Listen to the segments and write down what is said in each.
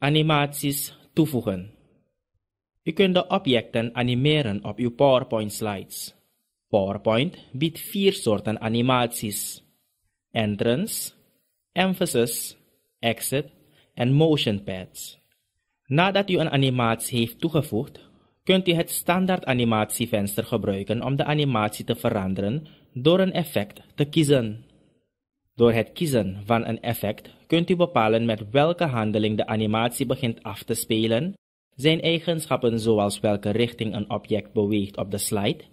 animaties toevoegen. U kunt de objecten animeren op uw PowerPoint slides. PowerPoint biedt vier soorten animaties: entrance, emphasis, exit en motion pads. Nadat u een animatie heeft toegevoegd, kunt u het standaard animatievenster gebruiken om de animatie te veranderen door een effect te kiezen. Door het kiezen van een effect kunt u bepalen met welke handeling de animatie begint af te spelen, zijn eigenschappen zoals welke richting een object beweegt op de slide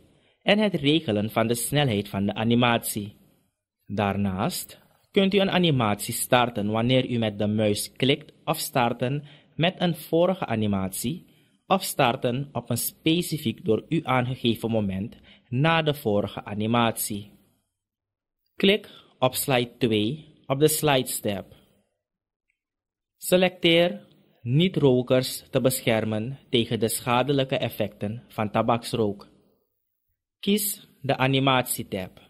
en het regelen van de snelheid van de animatie. Daarnaast kunt u een animatie starten wanneer u met de muis klikt of starten met een vorige animatie of starten op een specifiek door u aangegeven moment na de vorige animatie. Klik op slide 2 op de slide step. Selecteer niet-rokers te beschermen tegen de schadelijke effecten van tabaksrook. Kies de animatietab.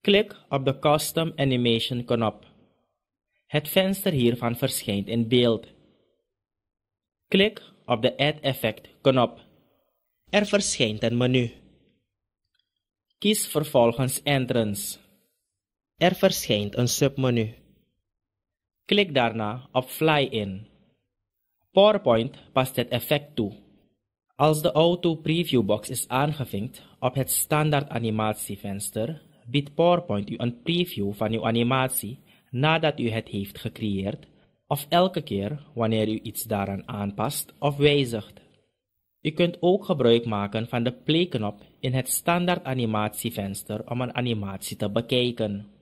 Klik op de Custom Animation knop. Het venster hiervan verschijnt in beeld. Klik op de Add Effect knop. Er verschijnt een menu. Kies vervolgens Entrance. Er verschijnt een submenu. Klik daarna op Fly in. PowerPoint past het effect toe. Als de Auto Preview Box is aangevinkt op het standaard animatievenster, biedt PowerPoint u een preview van uw animatie nadat u het heeft gecreëerd of elke keer wanneer u iets daaraan aanpast of wijzigt. U kunt ook gebruik maken van de play-knop in het standaard animatievenster om een animatie te bekijken.